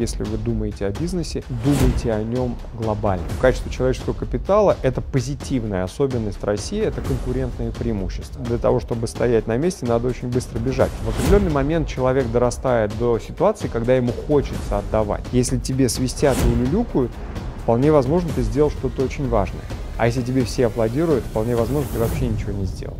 если вы думаете о бизнесе, думайте о нем глобально. В качестве человеческого капитала – это позитивная особенность России, это конкурентное преимущество. Для того, чтобы стоять на месте, надо очень быстро бежать. В определенный момент человек дорастает до ситуации, когда ему хочется отдавать. Если тебе свистят и улюлюкают, вполне возможно, ты сделал что-то очень важное. А если тебе все аплодируют, вполне возможно, ты вообще ничего не сделал.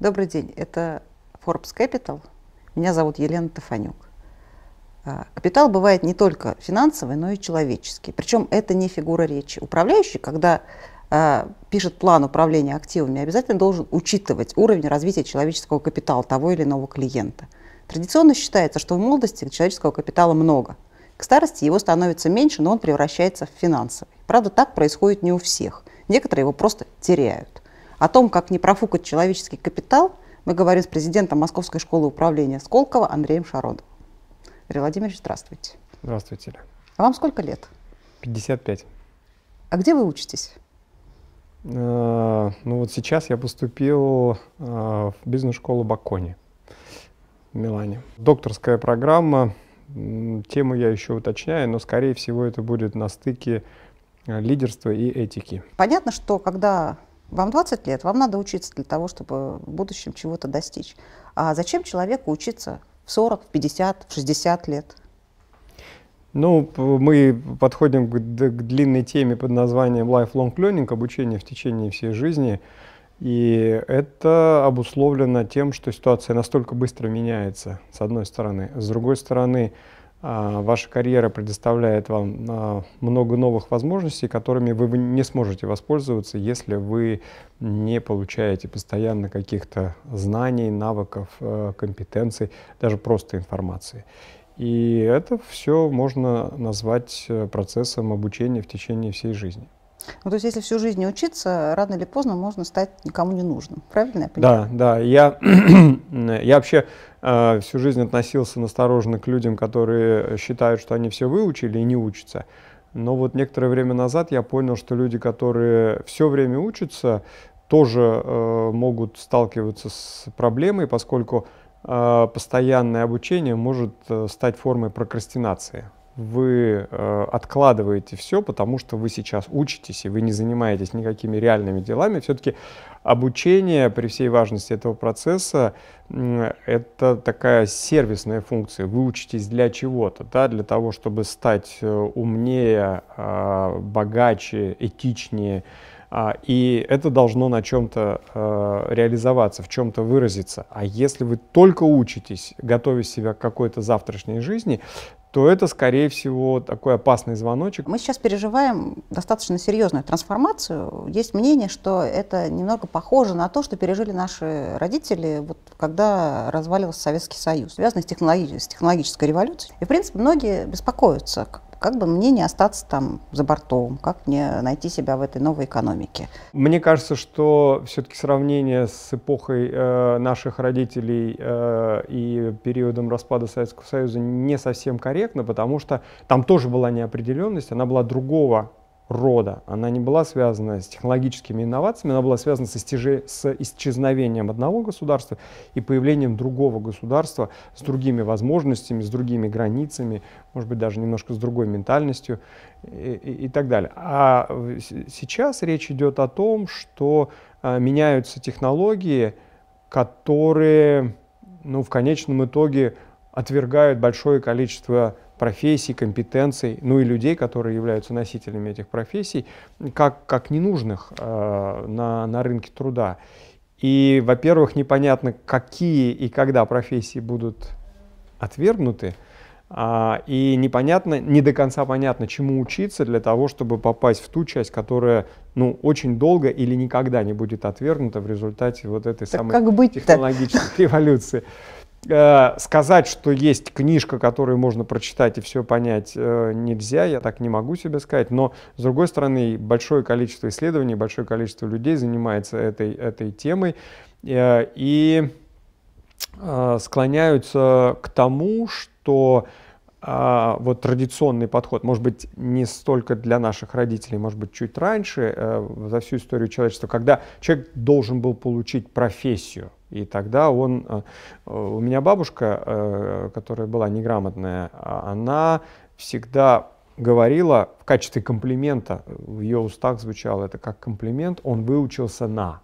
Добрый день, это Forbes Capital. Меня зовут Елена Тафанюк. А, капитал бывает не только финансовый, но и человеческий. Причем это не фигура речи. Управляющий, когда а, пишет план управления активами, обязательно должен учитывать уровень развития человеческого капитала того или иного клиента. Традиционно считается, что в молодости человеческого капитала много. К старости его становится меньше, но он превращается в финансовый. Правда, так происходит не у всех. Некоторые его просто теряют. О том, как не профукать человеческий капитал, мы говорим с президентом Московской школы управления Сколково Андреем Шародом. Андрей Владимирович, здравствуйте. Здравствуйте. А вам сколько лет? 55. А где вы учитесь? Э, ну вот сейчас я поступил э, в бизнес-школу Бакони в Милане. Докторская программа, тему я еще уточняю, но скорее всего это будет на стыке э, лидерства и этики. Понятно, что когда вам 20 лет, вам надо учиться для того, чтобы в будущем чего-то достичь. А зачем человеку учиться в 40, в 50, в 60 лет? Ну, мы подходим к, к длинной теме под названием lifelong learning, обучение в течение всей жизни. И это обусловлено тем, что ситуация настолько быстро меняется, с одной стороны. С другой стороны, а, ваша карьера предоставляет вам а, много новых возможностей, которыми вы не сможете воспользоваться, если вы не получаете постоянно каких-то знаний, навыков, э, компетенций, даже просто информации. И это все можно назвать э, процессом обучения в течение всей жизни. Ну, то есть, если всю жизнь учиться, рано или поздно можно стать никому не нужным. Правильно я понимаю? Да, да. Я, я вообще э, всю жизнь относился настороженно к людям, которые считают, что они все выучили и не учатся. Но вот некоторое время назад я понял, что люди, которые все время учатся, тоже э, могут сталкиваться с проблемой, поскольку э, постоянное обучение может э, стать формой прокрастинации вы э, откладываете все, потому что вы сейчас учитесь, и вы не занимаетесь никакими реальными делами. Все-таки обучение при всей важности этого процесса э, это такая сервисная функция. Вы учитесь для чего-то, да, для того, чтобы стать э, умнее, э, богаче, этичнее. А, и это должно на чем-то э, реализоваться, в чем-то выразиться. А если вы только учитесь, готовя себя к какой-то завтрашней жизни, то это, скорее всего, такой опасный звоночек. Мы сейчас переживаем достаточно серьезную трансформацию. Есть мнение, что это немного похоже на то, что пережили наши родители, вот, когда разваливался Советский Союз, связанный с, технологи- с технологической революцией. И, в принципе, многие беспокоятся, как бы мне не остаться там за бортом, как мне найти себя в этой новой экономике? Мне кажется, что все-таки сравнение с эпохой э, наших родителей э, и периодом распада Советского Союза не совсем корректно, потому что там тоже была неопределенность, она была другого рода. Она не была связана с технологическими инновациями, она была связана с, истеж... с исчезновением одного государства и появлением другого государства с другими возможностями, с другими границами, может быть, даже немножко с другой ментальностью и, и, и так далее. А сейчас речь идет о том, что а, меняются технологии, которые ну, в конечном итоге отвергают большое количество профессий, компетенций, ну и людей, которые являются носителями этих профессий, как, как ненужных э, на, на рынке труда. И, во-первых, непонятно, какие и когда профессии будут отвергнуты, а, и непонятно, не до конца понятно, чему учиться для того, чтобы попасть в ту часть, которая ну, очень долго или никогда не будет отвергнута в результате вот этой так самой технологической революции. Э, сказать, что есть книжка, которую можно прочитать и все понять, э, нельзя, я так не могу себе сказать, но, с другой стороны, большое количество исследований, большое количество людей занимается этой, этой темой э, и склоняются к тому, что а, вот традиционный подход, может быть, не столько для наших родителей, может быть, чуть раньше, за всю историю человечества, когда человек должен был получить профессию, и тогда он... Э, у меня бабушка, э, которая была неграмотная, она всегда говорила в качестве комплимента, в ее устах звучало это как комплимент, он выучился на.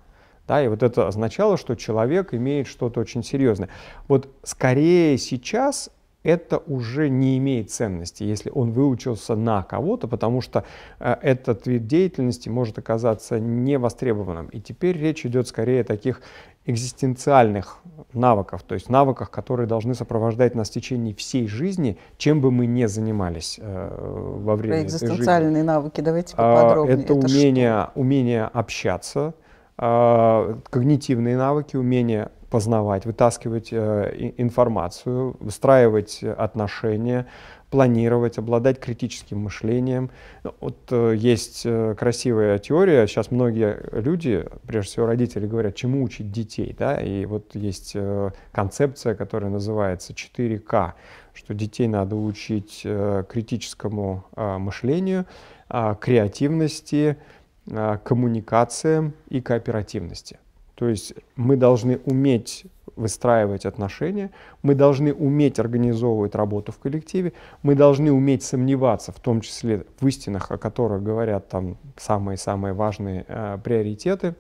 Да, и вот это означало, что человек имеет что-то очень серьезное. Вот скорее сейчас это уже не имеет ценности, если он выучился на кого-то, потому что э, этот вид деятельности может оказаться невостребованным. И теперь речь идет скорее о таких экзистенциальных навыков, то есть навыках, которые должны сопровождать нас в течение всей жизни, чем бы мы ни занимались э, во время Про экзистенциальные жизни. навыки давайте а, поподробнее. Это, это умение, что? умение общаться, э, когнитивные навыки, умение познавать, вытаскивать э, информацию, выстраивать отношения, планировать, обладать критическим мышлением. Ну, вот э, есть э, красивая теория, сейчас многие люди, прежде всего родители, говорят, чему учить детей, да, и вот есть э, концепция, которая называется 4К, что детей надо учить критическому мышлению, креативности, коммуникациям и кооперативности. То есть мы должны уметь выстраивать отношения, мы должны уметь организовывать работу в коллективе, мы должны уметь сомневаться, в том числе в истинах, о которых говорят там самые-самые важные э, приоритеты,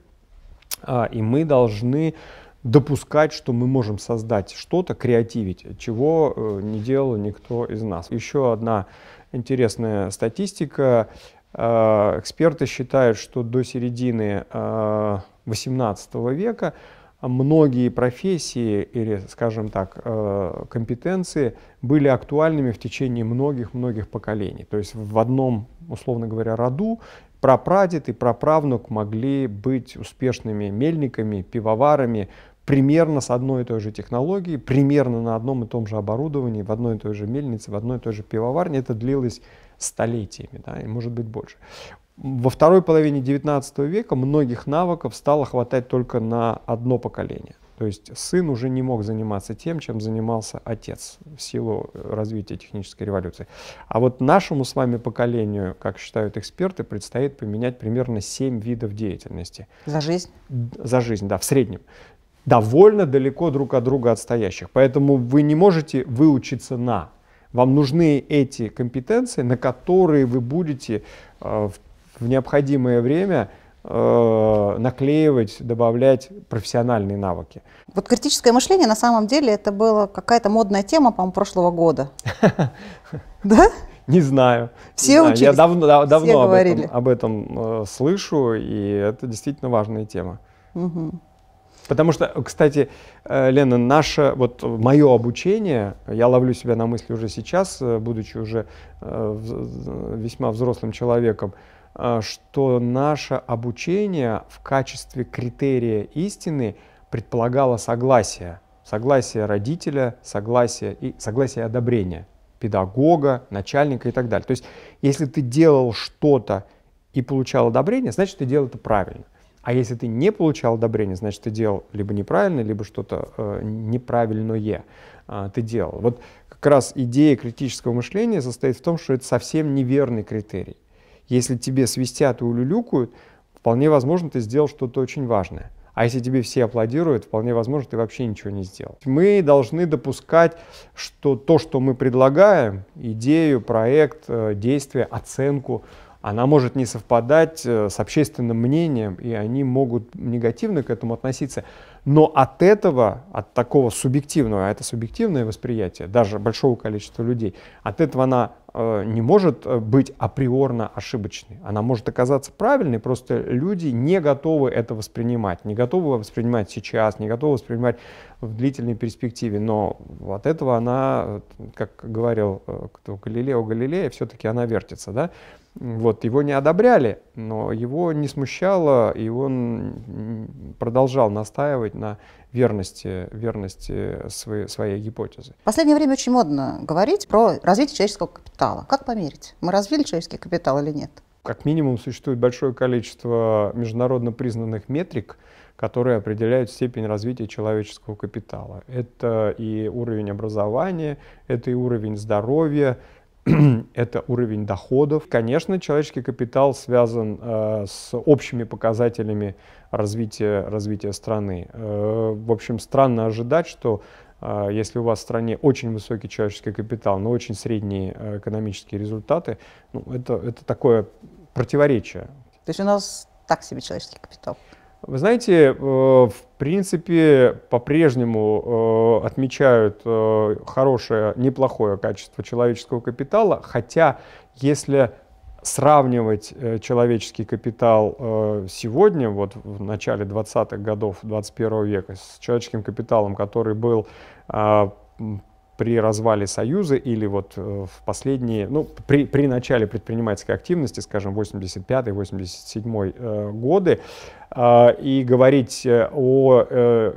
э, и мы должны допускать, что мы можем создать что-то, креативить, чего э, не делал никто из нас. Еще одна интересная статистика. Э, эксперты считают, что до середины э, 18 века многие профессии или, скажем так, э, компетенции были актуальными в течение многих-многих поколений. То есть в одном, условно говоря, роду прапрадед и праправнук могли быть успешными мельниками, пивоварами, примерно с одной и той же технологией, примерно на одном и том же оборудовании, в одной и той же мельнице, в одной и той же пивоварне. Это длилось столетиями, да, и может быть больше. Во второй половине 19 века многих навыков стало хватать только на одно поколение. То есть сын уже не мог заниматься тем, чем занимался отец в силу э, развития технической революции. А вот нашему с вами поколению, как считают эксперты, предстоит поменять примерно 7 видов деятельности. За жизнь? За жизнь, да, в среднем довольно далеко друг от друга отстоящих. Поэтому вы не можете выучиться на. Вам нужны эти компетенции, на которые вы будете э, в в необходимое время э, наклеивать, добавлять профессиональные навыки. Вот критическое мышление на самом деле это была какая-то модная тема, по-моему, прошлого года. Да? Не знаю. Все учились? Я давно, давно об, этом, об этом э, слышу, и это действительно важная тема. Угу. Потому что, кстати, э, Лена, наше, вот мое обучение, я ловлю себя на мысли уже сейчас, э, будучи уже э, весьма взрослым человеком, а, что наше обучение в качестве критерия истины предполагало согласие. Согласие родителя, согласие и согласие одобрения педагога, начальника и так далее. То есть, если ты делал что-то и получал одобрение, значит, ты делал это правильно. А если ты не получал одобрение, значит, ты делал либо неправильно, либо что-то э, неправильное э, ты делал. Вот как раз идея критического мышления состоит в том, что это совсем неверный критерий. Если тебе свистят и улюлюкают, вполне возможно, ты сделал что-то очень важное. А если тебе все аплодируют, вполне возможно, ты вообще ничего не сделал. Мы должны допускать, что то, что мы предлагаем, идею, проект, э, действие, оценку, она может не совпадать э, с общественным мнением, и они могут негативно к этому относиться. Но от этого, от такого субъективного, а это субъективное восприятие даже большого количества людей, от этого она э, не может э, быть априорно ошибочной. Она может оказаться правильной, просто люди не готовы это воспринимать, не готовы воспринимать сейчас, не готовы воспринимать в длительной перспективе. Но от этого она, как говорил кто-то Галилео Галилея, все-таки она вертится. Да? Вот, его не одобряли, но его не смущало, и он продолжал настаивать на верности, верности своей, своей гипотезы. В последнее время очень модно говорить про развитие человеческого капитала. Как померить, мы развили человеческий капитал или нет? Как минимум существует большое количество международно признанных метрик, которые определяют степень развития человеческого капитала. Это и уровень образования, это и уровень здоровья, это уровень доходов. Конечно, человеческий капитал связан э, с общими показателями развития, развития страны. Э, в общем, странно ожидать, что э, если у вас в стране очень высокий человеческий капитал, но очень средние экономические результаты, ну, это, это такое противоречие. То есть у нас так себе человеческий капитал. Вы знаете, э, в принципе, по-прежнему э, отмечают э, хорошее, неплохое качество человеческого капитала, хотя если сравнивать человеческий капитал сегодня, вот в начале 20-х годов 21 века, с человеческим капиталом, который был а, при развале Союза или вот э, в последние, ну, при, при начале предпринимательской активности, скажем, 85-87 э, годы, э, и говорить о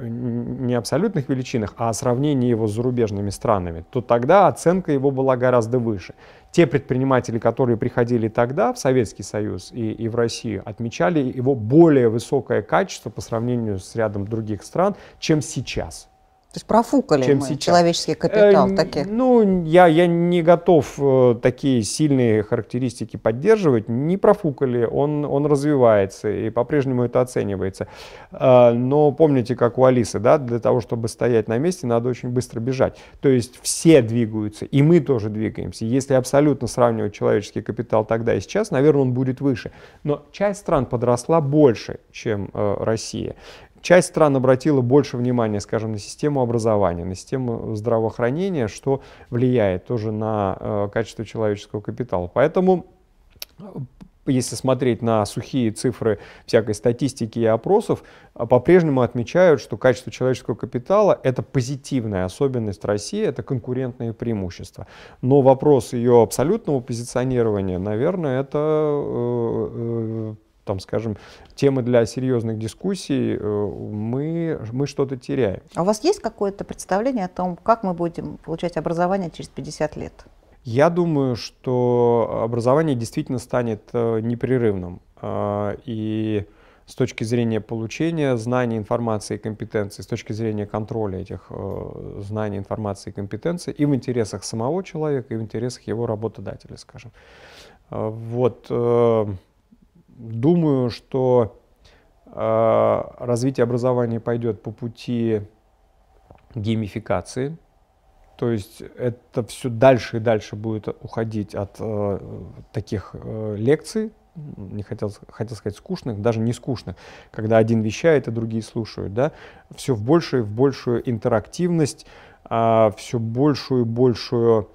не абсолютных величинах, а о сравнении его с зарубежными странами, то тогда оценка его была гораздо выше. Те предприниматели, которые приходили тогда в Советский Союз и, и в Россию, отмечали его более высокое качество по сравнению с рядом других стран, чем сейчас. То есть профукали чем мы сейчас. человеческий капитал э, эм, таких. Ну, я, я не готов э, такие сильные характеристики поддерживать. Не профукали, он, он развивается и по-прежнему это оценивается. Э, но помните, как у Алисы, да, для того, чтобы стоять на месте, надо очень быстро бежать. То есть все двигаются, и мы тоже двигаемся. Если абсолютно сравнивать человеческий капитал тогда и сейчас, наверное, он будет выше. Но часть стран подросла больше, чем э, Россия. Часть стран обратила больше внимания, скажем, на систему образования, на систему здравоохранения, что влияет тоже на э, качество человеческого капитала. Поэтому э, если смотреть на сухие цифры всякой статистики и опросов, э, по-прежнему отмечают, что качество человеческого капитала — это позитивная особенность России, это конкурентное преимущество. Но вопрос ее абсолютного позиционирования, наверное, это э, там, скажем, темы для серьезных дискуссий, э, мы, мы что-то теряем. А у вас есть какое-то представление о том, как мы будем получать образование через 50 лет? Я думаю, что образование действительно станет э, непрерывным. А, и с точки зрения получения знаний, информации и компетенций, с точки зрения контроля этих э, знаний, информации и компетенций, и в интересах самого человека, и в интересах его работодателя, скажем. Э, вот. Э, Думаю, что э, развитие образования пойдет по пути геймификации, то есть это все дальше и дальше будет уходить от э, таких э, лекций, не хотел, хотел сказать скучных, даже не скучных, когда один вещает, а другие слушают, да, все в большую и в большую интерактивность, э, а, все большую и большую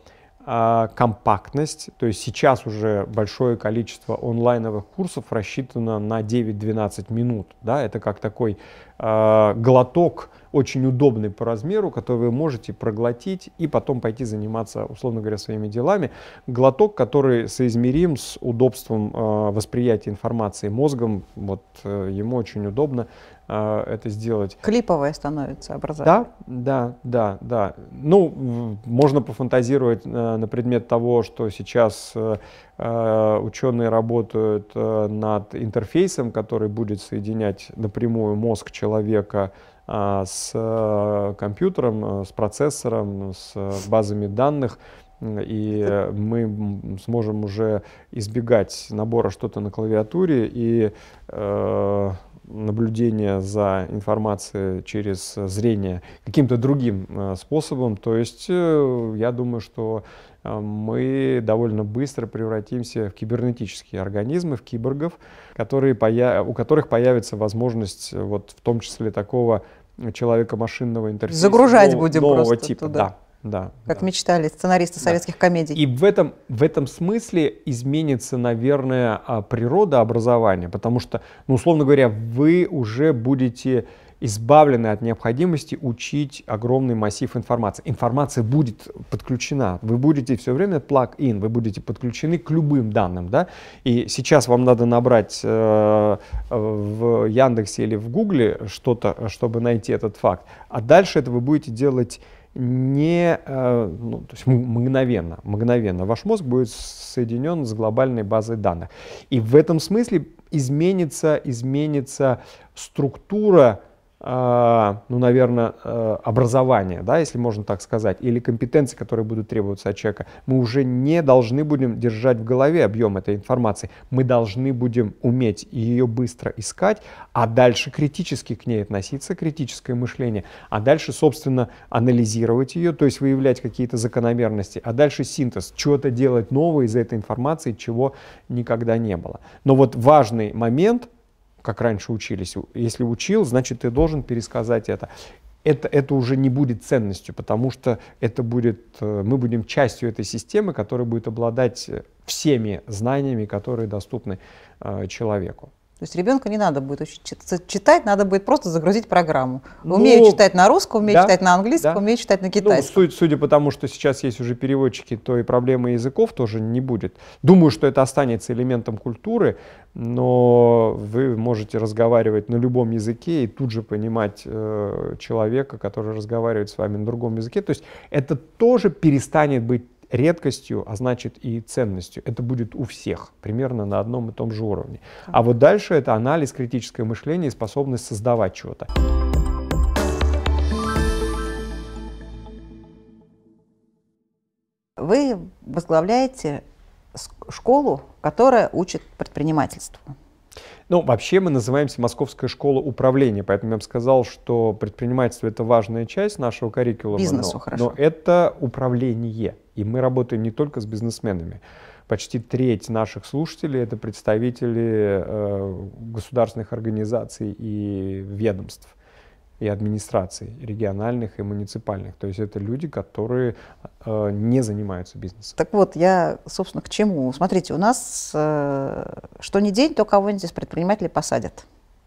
а, компактность, то есть сейчас уже большое количество онлайновых курсов рассчитано на 9-12 минут, да, это как такой э, глоток очень удобный по размеру, который вы можете проглотить и потом пойти заниматься, условно говоря, своими делами. Глоток, который соизмерим с удобством э, восприятия информации мозгом, вот э, ему очень удобно э, это сделать. Клиповое становится образование. Да, да, да, да. Ну, можно пофантазировать э, на предмет того, что сейчас э, э, ученые работают э, над интерфейсом, который будет соединять напрямую мозг человека а, с э, компьютером, э, с процессором, с э, базами данных, и мы сможем уже избегать набора что-то на клавиатуре и э, наблюдения за информацией через зрение каким-то другим способом. То есть я думаю, что Э, мы довольно быстро превратимся в кибернетические организмы, в киборгов, которые, у которых появится возможность э, вот в том числе такого человека машинного интерфейса. Загружать нового, будем нового просто типа, туда. да. Да, как да. мечтали сценаристы да. советских комедий. И в этом, в этом смысле изменится, наверное, а, природа образования, потому что, ну, условно говоря, вы уже будете избавлены от необходимости учить огромный массив информации. Информация будет подключена. Вы будете все время plug-in, вы будете подключены к любым данным. Да? И сейчас вам надо набрать э, в Яндексе или в Гугле что-то, чтобы найти этот факт. А дальше это вы будете делать не, э, ну, то есть мгновенно, мгновенно. Ваш мозг будет соединен с глобальной базой данных. И в этом смысле изменится, изменится структура Э, ну, наверное, э, образование, да, если можно так сказать, или компетенции, которые будут требоваться от человека, мы уже не должны будем держать в голове объем этой информации. Мы должны будем уметь ее быстро искать, а дальше критически к ней относиться, критическое мышление, а дальше, собственно, анализировать ее, то есть выявлять какие-то закономерности, а дальше синтез, что то делать новое из этой информации, чего никогда не было. Но вот важный момент — как раньше учились. Если учил, значит, ты должен пересказать это. Это, это уже не будет ценностью, потому что это будет, э, мы будем частью этой системы, которая будет обладать э, всеми знаниями, которые доступны э, человеку. То есть ребенка не надо будет учить читать, надо будет просто загрузить программу. Ну, умею читать на русском, умею да, читать на английском, да. умею читать на ну, китайском. Ну, судя, судя по тому, что сейчас есть уже переводчики, то и проблемы языков тоже не будет. Думаю, что это останется элементом культуры, но вы можете разговаривать на любом языке и тут же понимать э, человека, который разговаривает с вами на другом языке. То есть это тоже перестанет быть редкостью, а значит и ценностью. Это будет у всех, примерно на одном и том же уровне. А вот дальше это анализ, критическое мышление и способность создавать чего-то. Вы возглавляете школу, которая учит предпринимательству. Ну, вообще мы называемся Московская школа управления, поэтому я бы сказал, что предпринимательство — это важная часть нашего curriculum. Бизнесу но, хорошо. Но это управление, и мы работаем не только с бизнесменами. Почти треть наших слушателей — это представители э, государственных организаций и ведомств и администраций региональных и муниципальных. То есть это люди, которые э, не занимаются бизнесом. Так вот, я, собственно, к чему? Смотрите, у нас э, что ни день, то кого-нибудь из предпринимателей посадят.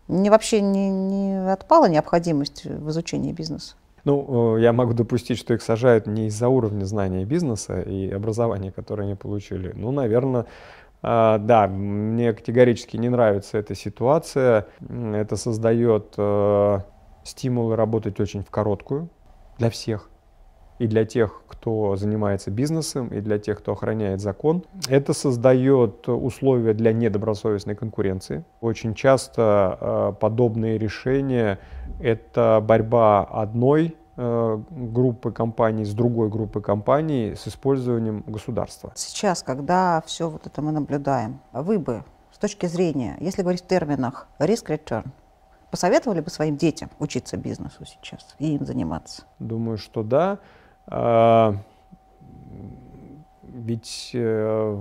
Мне вообще не, не отпала необходимость в изучении бизнеса. Ну, э, я могу допустить, что их сажают не из-за уровня знания бизнеса и образования, которое они получили. Ну, наверное, э, да, мне категорически не нравится эта ситуация. Это создает э, стимулы работать очень в короткую для всех. И для тех, кто занимается бизнесом, и для тех, кто охраняет закон. Это создает условия для недобросовестной конкуренции. Очень часто э, подобные решения — это борьба одной э, группы компаний с другой группой компаний с использованием государства. Сейчас, когда все вот это мы наблюдаем, вы бы с точки зрения, если говорить в терминах риск-return, Посоветовали бы своим детям учиться бизнесу сейчас и им заниматься? Думаю, что да. А, ведь э,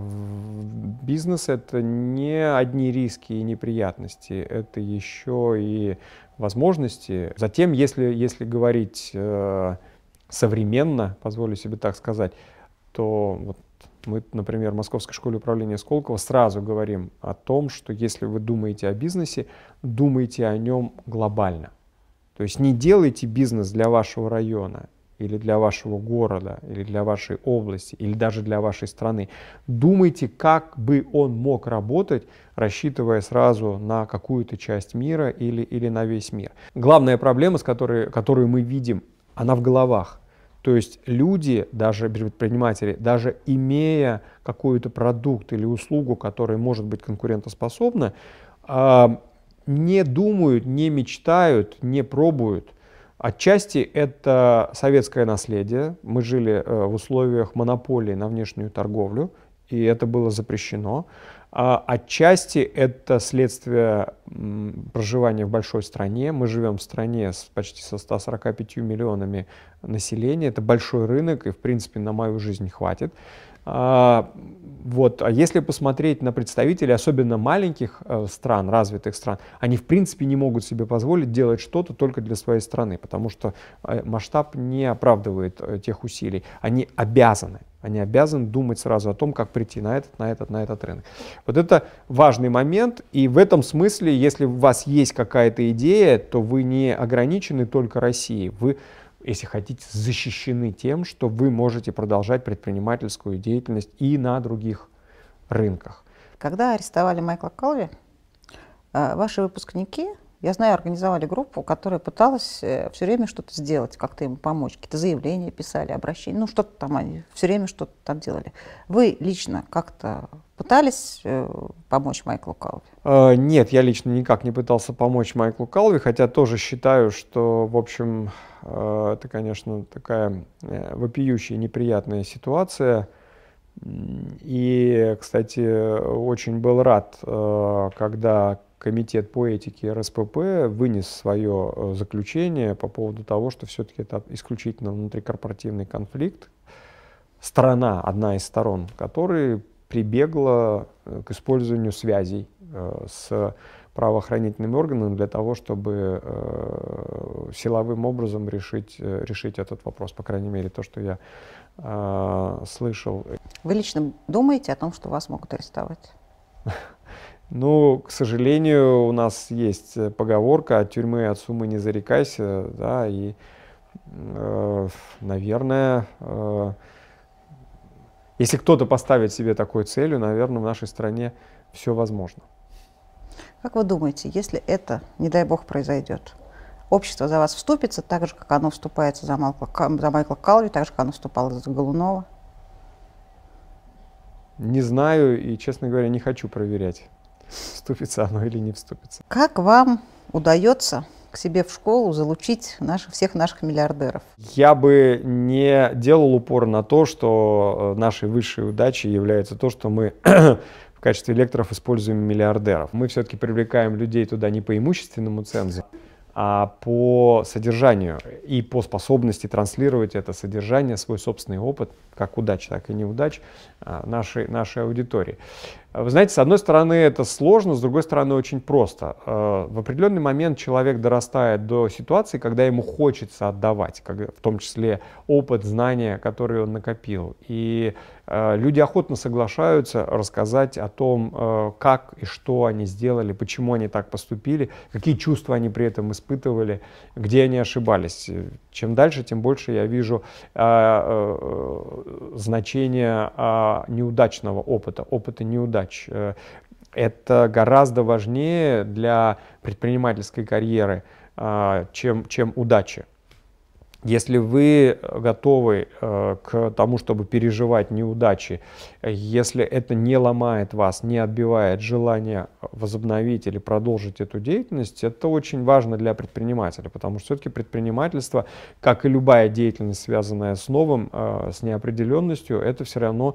бизнес это не одни риски и неприятности, это еще и возможности. Затем, если, если говорить э, современно, позволю себе так сказать, то вот мы, например, в Московской школе управления Сколково сразу говорим о том, что если вы думаете о бизнесе, думайте о нем глобально. То есть не делайте бизнес для вашего района или для вашего города, или для вашей области, или даже для вашей страны. Думайте, как бы он мог работать, рассчитывая сразу на какую-то часть мира или, или на весь мир. Главная проблема, с которой, которую мы видим, она в головах то есть люди, даже предприниматели, даже имея какой-то продукт или услугу, которая может быть конкурентоспособна, а, не думают, не мечтают, не пробуют. Отчасти это советское наследие. Мы жили э, в условиях монополии на внешнюю торговлю, и это было запрещено. А, отчасти это следствие проживания в большой стране. Мы живем в стране с почти со 145 миллионами населения. Это большой рынок, и, в принципе, на мою жизнь хватит. А, вот. А если посмотреть на представителей, особенно маленьких э, стран, развитых стран, они в принципе не могут себе позволить делать что-то только для своей страны, потому что э, масштаб не оправдывает э, тех усилий. Они обязаны, они обязаны думать сразу о том, как прийти на этот, на этот, на этот рынок. Вот это важный момент, и в этом смысле, если у вас есть какая-то идея, то вы не ограничены только Россией, вы если хотите, защищены тем, что вы можете продолжать предпринимательскую деятельность и на других рынках. Когда арестовали Майкла Калви, а, ваши выпускники я знаю, организовали группу, которая пыталась э, все время что-то сделать, как-то ему помочь. Какие-то заявления писали, обращения, ну что-то там, они все время что-то там делали. Вы лично как-то пытались э, помочь Майклу Калви? А, нет, я лично никак не пытался помочь Майклу Калви, хотя тоже считаю, что, в общем, э, это, конечно, такая вопиющая неприятная ситуация. И, кстати, очень был рад, когда комитет по этике РСПП вынес свое э, заключение по поводу того, что все-таки это исключительно внутрикорпоративный конфликт. Страна, одна из сторон, которая прибегла э, к использованию связей э, с правоохранительными органами для того, чтобы силовым образом решить, решить этот вопрос, по крайней мере, то, что я слышал. Вы лично думаете о том, что вас могут арестовать? Ну, к сожалению, у нас есть э, поговорка «от тюрьмы, от суммы не зарекайся», да, и, э, наверное, э, если кто-то поставит себе такой целью, наверное, в нашей стране все возможно. Как вы думаете, если это, не дай бог, произойдет, общество за вас вступится так же, как оно вступается за, Малкла, за Майкла Калви, так же, как оно вступало за Голунова? Не знаю и, честно говоря, не хочу проверять вступится оно или не вступится. Как вам удается к себе в школу залучить наших, всех наших миллиардеров? Я бы не делал упор на то, что э, нашей высшей удачей является то, что мы в качестве лекторов используем миллиардеров. Мы все-таки привлекаем людей туда не по имущественному цензу, а по содержанию и по способности транслировать это содержание, свой собственный опыт, как удач, так и неудач а, нашей, нашей аудитории. А вы знаете, с одной стороны это сложно, с другой стороны очень просто. А, в определенный момент человек дорастает до ситуации, когда ему хочется отдавать, в том числе опыт, знания, которые он накопил. И а, люди охотно соглашаются рассказать о том, как и что они сделали, почему они так поступили, какие чувства они при этом испытывали, где они ошибались. Чем дальше, тем больше я вижу значение неудачного опыта, опыта неудач задач. Э, это гораздо важнее для предпринимательской карьеры, а, чем, чем удача если вы э, готовы э, к тому, чтобы переживать неудачи, э, если это не ломает вас, не отбивает желание возобновить или продолжить эту деятельность, это очень важно для предпринимателя, потому что все-таки предпринимательство, как и любая деятельность, связанная с новым, с неопределенностью, это все равно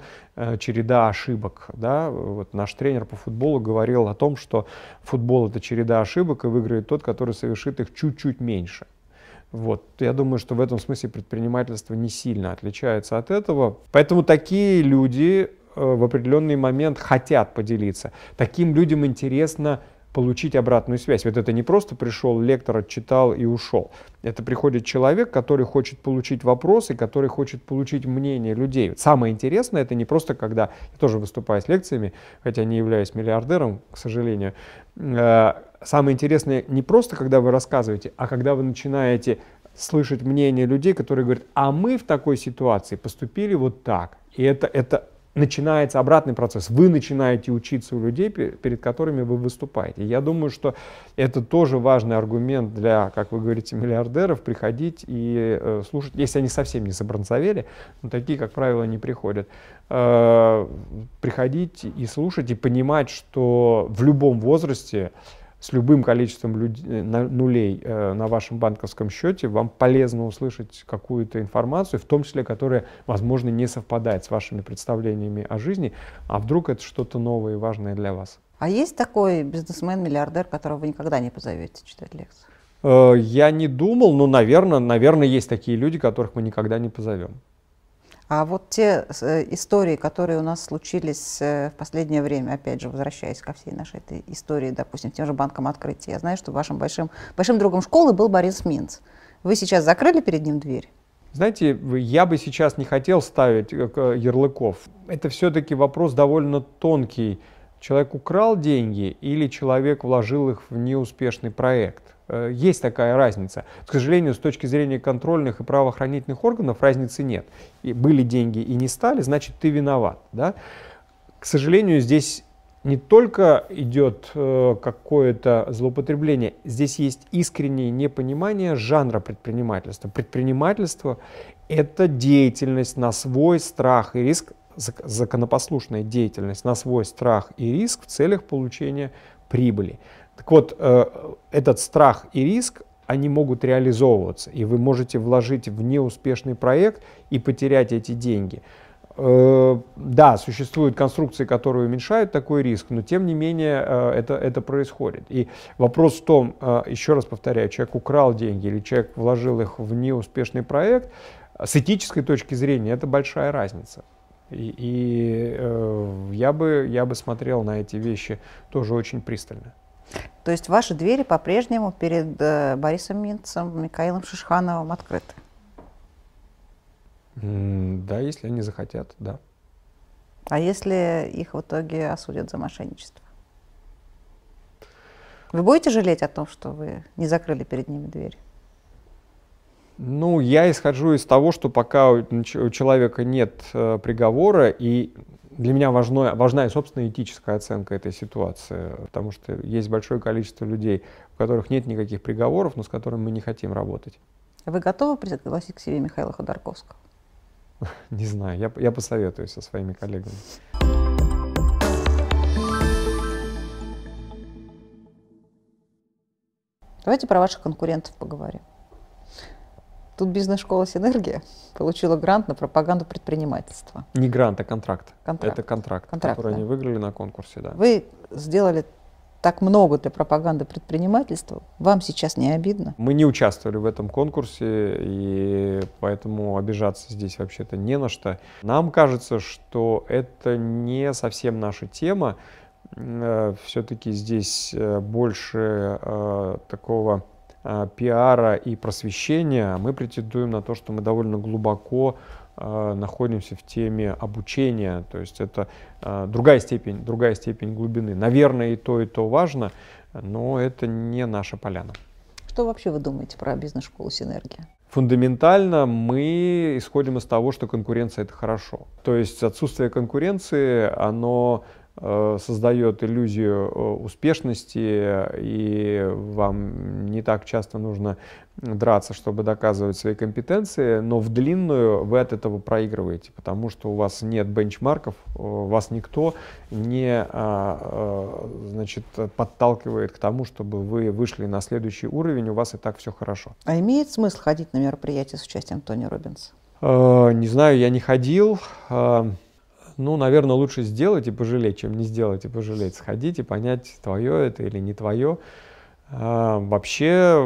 череда ошибок. Да? Вот наш тренер по футболу говорил о том, что футбол — это череда ошибок, и выиграет тот, который совершит их чуть-чуть меньше. Вот. Я думаю, что в этом смысле предпринимательство не сильно отличается от этого. Поэтому такие люди э, в определенный момент хотят поделиться. Таким людям интересно получить обратную связь. Вот это не просто пришел лектор, отчитал и ушел. Это приходит человек, который хочет получить вопросы, который хочет получить мнение людей. Самое интересное, это не просто когда, я тоже выступаю с лекциями, хотя не являюсь миллиардером, к сожалению, э, самое интересное не просто, когда вы рассказываете, а когда вы начинаете слышать мнение людей, которые говорят, а мы в такой ситуации поступили вот так. И это, это начинается обратный процесс. Вы начинаете учиться у людей, перед которыми вы выступаете. Я думаю, что это тоже важный аргумент для, как вы говорите, миллиардеров приходить и э, слушать, если они совсем не забронзовели, но такие, как правило, не приходят, э, приходить и слушать и понимать, что в любом возрасте с любым количеством людей, э, на нулей э, на вашем банковском счете, вам полезно услышать какую-то информацию, в том числе, которая, возможно, не совпадает с вашими представлениями о жизни, а вдруг это что-то новое и важное для вас. А есть такой бизнесмен-миллиардер, которого вы никогда не позовете читать лекцию? Э, я не думал, но, наверное, наверное, есть такие люди, которых мы никогда не позовем. А вот те э, истории, которые у нас случились э, в последнее время, опять же, возвращаясь ко всей нашей этой истории, допустим, тем же банком открытия, я знаю, что вашим большим, большим другом школы был Борис Минц. Вы сейчас закрыли перед ним дверь? Знаете, я бы сейчас не хотел ставить э, ярлыков. Это все-таки вопрос довольно тонкий. Человек украл деньги или человек вложил их в неуспешный проект? Э, есть такая разница. К сожалению, с точки зрения контрольных и правоохранительных органов разницы нет. И были деньги и не стали, значит, ты виноват. Да? К сожалению, здесь не только идет э, какое-то злоупотребление, здесь есть искреннее непонимание жанра предпринимательства. Предпринимательство – это деятельность на свой страх и риск, законопослушная деятельность на свой страх и риск в целях получения прибыли. Так вот, э, этот страх и риск, они могут реализовываться, и вы можете вложить в неуспешный проект и потерять эти деньги. Э, да, существуют конструкции, которые уменьшают такой риск, но тем не менее э, это, это происходит. И вопрос в том, еще раз повторяю, человек украл деньги или человек вложил их в неуспешный проект, с этической точки зрения это большая разница. И, и э, я, бы, я бы смотрел на эти вещи тоже очень пристально. То есть ваши двери по-прежнему перед э, Борисом Минцем, Михаилом Шишхановым открыты? Да, если они захотят, да. А если их в итоге осудят за мошенничество? Вы будете жалеть о том, что вы не закрыли перед ними дверь? Ну, я исхожу из того, что пока у человека нет э, приговора, и для меня важно, важна и собственная этическая оценка этой ситуации, потому что есть большое количество людей, у которых нет никаких приговоров, но с которыми мы не хотим работать. Вы готовы пригласить к себе Михаила Ходорковского? Не знаю, я, я посоветуюсь со своими коллегами. Давайте про ваших конкурентов поговорим. Тут бизнес-школа «Синергия» получила грант на пропаганду предпринимательства. Не грант, а контракт. контракт. Это контракт, контракт который да. они выиграли на конкурсе. Да. Вы сделали так много для пропаганды предпринимательства, вам сейчас не обидно? Мы не участвовали в этом конкурсе, и поэтому обижаться здесь вообще-то не на что. Нам кажется, что это не совсем наша тема. Э, Все-таки здесь э, больше э, такого Э, пиара и просвещения, а мы претендуем на то, что мы довольно глубоко э, находимся в теме обучения, то есть это э, другая степень, другая степень глубины. Наверное, и то, и то важно, но это не наша поляна. Что вообще вы думаете про бизнес-школу «Синергия»? Фундаментально мы исходим из того, что конкуренция – это хорошо. То есть отсутствие конкуренции, оно Э, создает иллюзию э, успешности, и вам не так часто нужно драться, чтобы доказывать свои компетенции, но в длинную вы от этого проигрываете, потому что у вас нет бенчмарков, э, вас никто не значит, подталкивает к тому, чтобы вы вышли на следующий уровень, у вас и так все хорошо. А имеет смысл ходить на мероприятия с участием Тони Робинс? Не знаю, я не ходил ну, наверное, лучше сделать и пожалеть, чем не сделать и пожалеть. Сходить и понять, твое это или не твое. А, вообще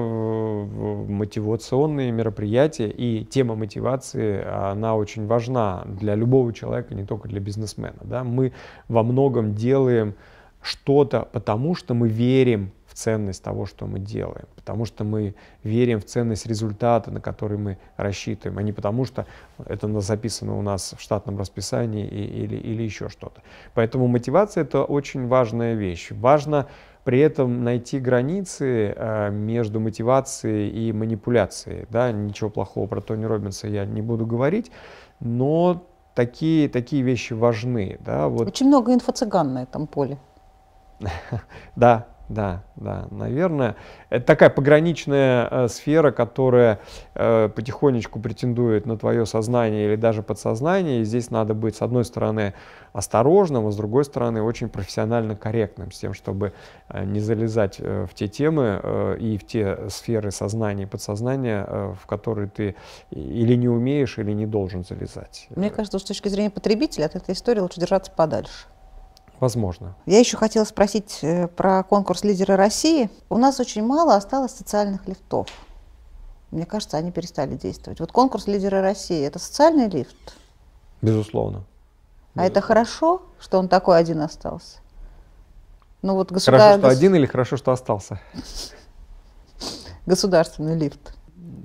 мотивационные мероприятия и тема мотивации, она очень важна для любого человека, не только для бизнесмена. Да? Мы во многом делаем что-то, потому что мы верим ценность того, что мы делаем, потому что мы верим в ценность результата, на который мы рассчитываем, а не потому что это записано у нас в штатном расписании или, или еще что-то. Поэтому мотивация — это очень важная вещь. Важно при этом найти границы э, между мотивацией и манипуляцией. Да? Ничего плохого про Тони Робинса я не буду говорить, но такие, такие вещи важны. Да? Вот. Очень много инфо-цыган на этом поле. Да, да, да, наверное. Это такая пограничная э, сфера, которая э, потихонечку претендует на твое сознание или даже подсознание. И здесь надо быть, с одной стороны, осторожным, а с другой стороны, очень профессионально корректным, с тем, чтобы э, не залезать э, в те темы э, и в те сферы сознания и подсознания, э, в которые ты или не умеешь, или не должен залезать. Мне э. кажется, что с точки зрения потребителя от этой истории лучше держаться подальше возможно. Я еще хотела спросить э, про конкурс «Лидеры России». У нас очень мало осталось социальных лифтов. Мне кажется, они перестали действовать. Вот конкурс «Лидеры России» — это социальный лифт? Безусловно. А Безусловно. это хорошо, что он такой один остался? Ну вот государ... Хорошо, что один или хорошо, что остался? Государственный лифт.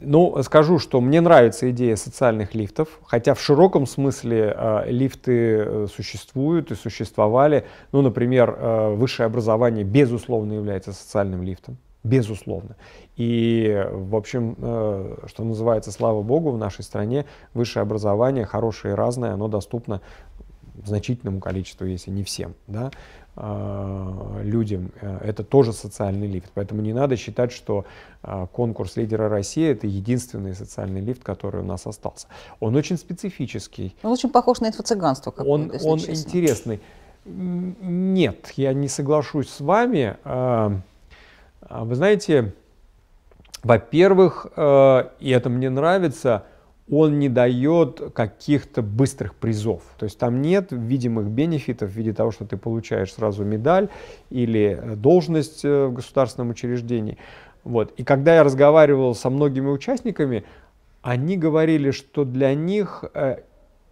Ну, скажу, что мне нравится идея социальных лифтов, хотя в широком смысле э, лифты э, существуют и существовали. Ну, например, э, высшее образование, безусловно, является социальным лифтом. Безусловно. И, в общем, э, что называется, слава богу, в нашей стране высшее образование, хорошее и разное, оно доступно значительному количеству, если не всем. Да? Э, людям. Э, это тоже социальный лифт. Поэтому не надо считать, что э, конкурс лидера России это единственный социальный лифт, который у нас остался. Он очень специфический. Он очень похож на инфо-цыганство. Он, он интересный. Нет, я не соглашусь с вами. А вы знаете, во-первых, и это мне нравится, он не дает каких-то быстрых призов. То есть там нет видимых бенефитов в виде того, что ты получаешь сразу медаль или э, должность э, в государственном учреждении. Вот. И когда я разговаривал со многими участниками, они говорили, что для них э,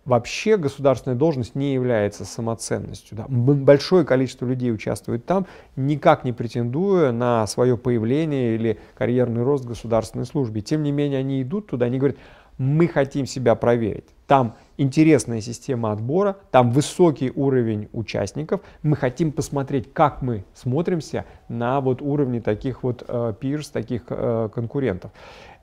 вообще государственная должность не является самоценностью. Да. Большое количество людей участвует там, никак не претендуя на свое появление или карьерный рост в государственной службе. Тем не менее, они идут туда, они говорят, мы хотим себя проверить. Там интересная система отбора, там высокий уровень участников. Мы хотим посмотреть, как мы смотримся на вот уровне таких вот э, таких э, конкурентов.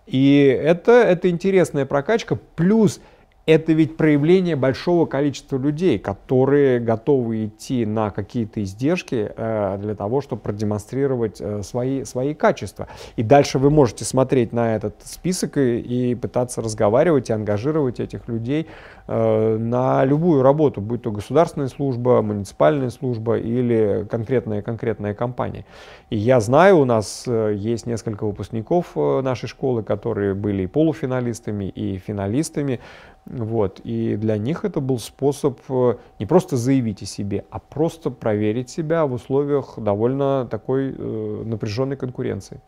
И это, это интересная прокачка. Плюс это ведь проявление большого количества людей, которые готовы идти на какие-то издержки э, для того, чтобы продемонстрировать э, свои, свои качества. И дальше вы можете смотреть на этот список и, и пытаться разговаривать и ангажировать этих людей э, на любую работу, будь то государственная служба, муниципальная служба или конкретная-конкретная компания. И я знаю, у нас есть несколько выпускников нашей школы, которые были и полуфиналистами, и финалистами, вот. И для них это был способ э, не просто заявить о себе, а просто проверить себя в условиях довольно такой э, напряженной конкуренции.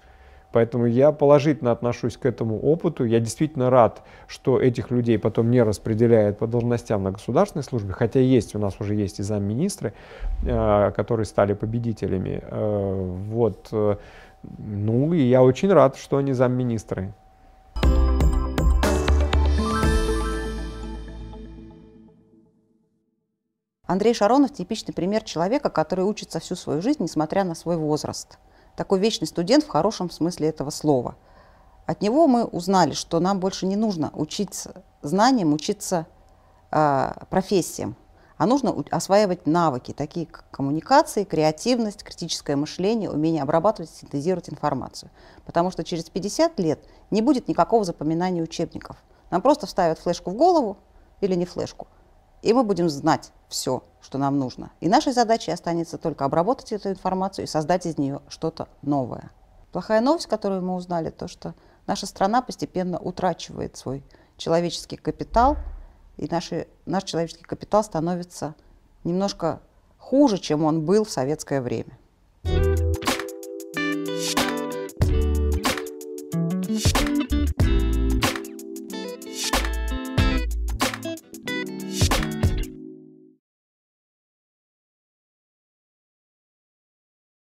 Поэтому я положительно отношусь к этому опыту. Я действительно рад, что этих людей потом не распределяют по должностям на государственной службе, хотя есть у нас уже есть и замминистры, э, которые стали победителями. Э, вот. Э, ну и я очень рад, что они замминистры. Андрей Шаронов – типичный пример человека, который учится всю свою жизнь, несмотря на свой возраст. Такой вечный студент в хорошем смысле этого слова. От него мы узнали, что нам больше не нужно учиться знаниям, учиться э, профессиям, а нужно осваивать навыки, такие как коммуникации, креативность, критическое мышление, умение обрабатывать, синтезировать информацию. Потому что через 50 лет не будет никакого запоминания учебников. Нам просто вставят флешку в голову или не флешку – и мы будем знать все, что нам нужно. И нашей задачей останется только обработать эту информацию и создать из нее что-то новое. Плохая новость, которую мы узнали, то, что наша страна постепенно утрачивает свой человеческий капитал, и наши, наш человеческий капитал становится немножко хуже, чем он был в советское время.